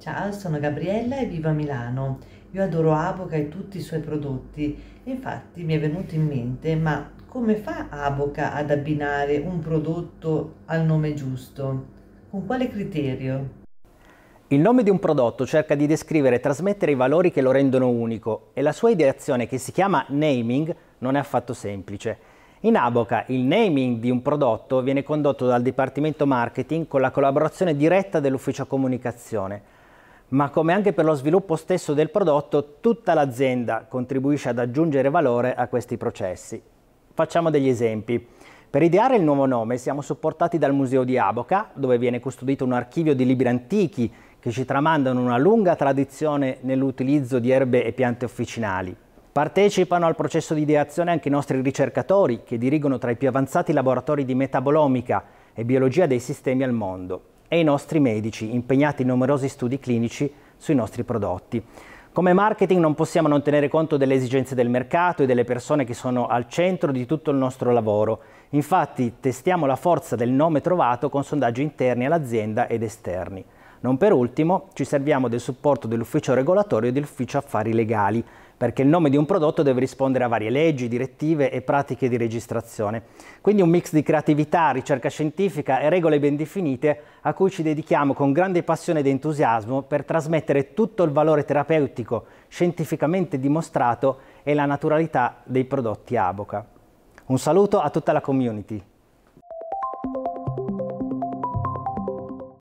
Ciao, sono Gabriella e vivo a Milano. Io adoro Aboca e tutti i suoi prodotti. Infatti mi è venuto in mente, ma come fa Aboca ad abbinare un prodotto al nome giusto? Con quale criterio? Il nome di un prodotto cerca di descrivere e trasmettere i valori che lo rendono unico e la sua ideazione, che si chiama naming, non è affatto semplice. In Aboca il naming di un prodotto viene condotto dal Dipartimento Marketing con la collaborazione diretta dell'Ufficio Comunicazione ma come anche per lo sviluppo stesso del prodotto, tutta l'azienda contribuisce ad aggiungere valore a questi processi. Facciamo degli esempi. Per ideare il nuovo nome siamo supportati dal Museo di Aboca, dove viene custodito un archivio di libri antichi che ci tramandano una lunga tradizione nell'utilizzo di erbe e piante officinali. Partecipano al processo di ideazione anche i nostri ricercatori, che dirigono tra i più avanzati laboratori di metabolomica e biologia dei sistemi al mondo e i nostri medici impegnati in numerosi studi clinici sui nostri prodotti. Come marketing non possiamo non tenere conto delle esigenze del mercato e delle persone che sono al centro di tutto il nostro lavoro. Infatti testiamo la forza del nome trovato con sondaggi interni all'azienda ed esterni. Non per ultimo, ci serviamo del supporto dell'ufficio regolatorio e dell'ufficio affari legali, perché il nome di un prodotto deve rispondere a varie leggi, direttive e pratiche di registrazione. Quindi un mix di creatività, ricerca scientifica e regole ben definite a cui ci dedichiamo con grande passione ed entusiasmo per trasmettere tutto il valore terapeutico scientificamente dimostrato e la naturalità dei prodotti Aboca. Un saluto a tutta la community.